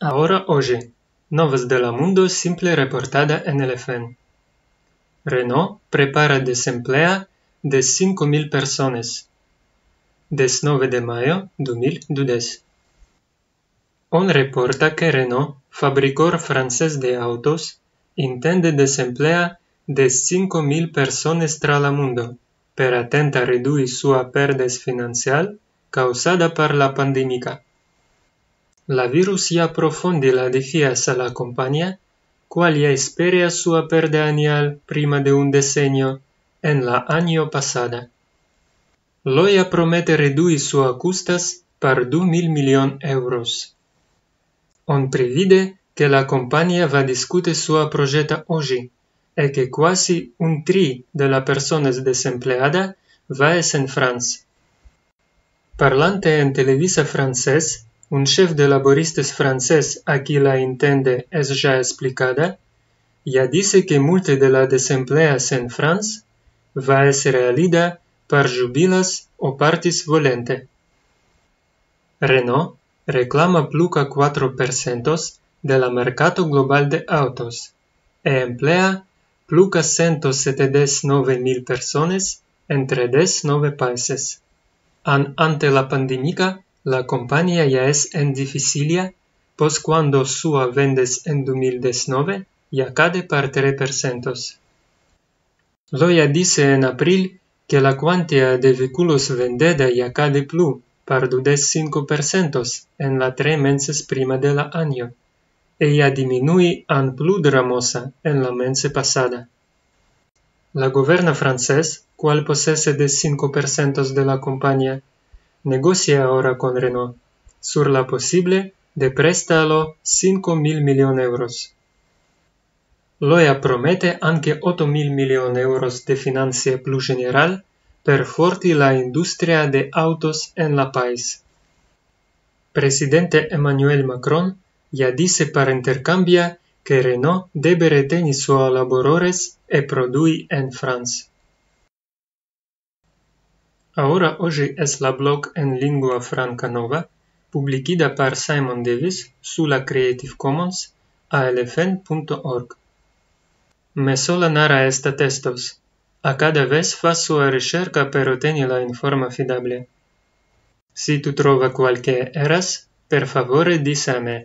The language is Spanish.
Ahora hoy, Novas de la Mundo simple reportada en el FN. Renault prepara desemplea de 5.000 personas. 19 de mayo 2010. On reporta que Renault, fabricor francés de autos, intende desemplea de 5.000 personas tras la mundo, per atenta reduir su pérdida financial causada por la pandemia. La ya profonde la defensa a la compañía, ya espera su perda anual prima de un decenio en la año pasada. Loya promete reduir su custas par du mil de euros. On previde que la compañía va discutir su proyecto hoy, e que casi un tri de la personas desempleada va es en France. Parlante en televisa francés, un chef de laboristas francés aquí la entiende es ya explicada, ya dice que multe de la desempleas en France va a ser realidad par jubilas o partis volente. Renault reclama pluca 4% de la mercado global de autos e emplea pluca 179 mil personas entre 19 países. ante la pandemia, la compañía ya es en dificilia, pues cuando sua vendes en 2019 ya cade par 3%. Loya dice en abril que la cuantía de vehículos vendida ya cade plu par 25% en la tres meses prima de la año. Ella diminui an plu dramosa en la mense pasada. La goberna francés, cual posese de 5% de la compañía, negocia ahora con Renault sur la posible de préstalo 5 mil millones de euros. Loya promete anche 8 mil millones de euros de financiación plus general per forti la industria de autos en la país. Presidente Emmanuel Macron ya dice para intercambia que Renault debe retener sus laboradores e produi en Francia. Ahora ozhi es la blog en lingua franca nova, publicida par Simon Davis su la Creative Commons a elefen.org. Me sola nara esta testos, a cada vez fa sua ricerca per otteni la informa fidable. Si tu trova qualche eras, per favore disa me.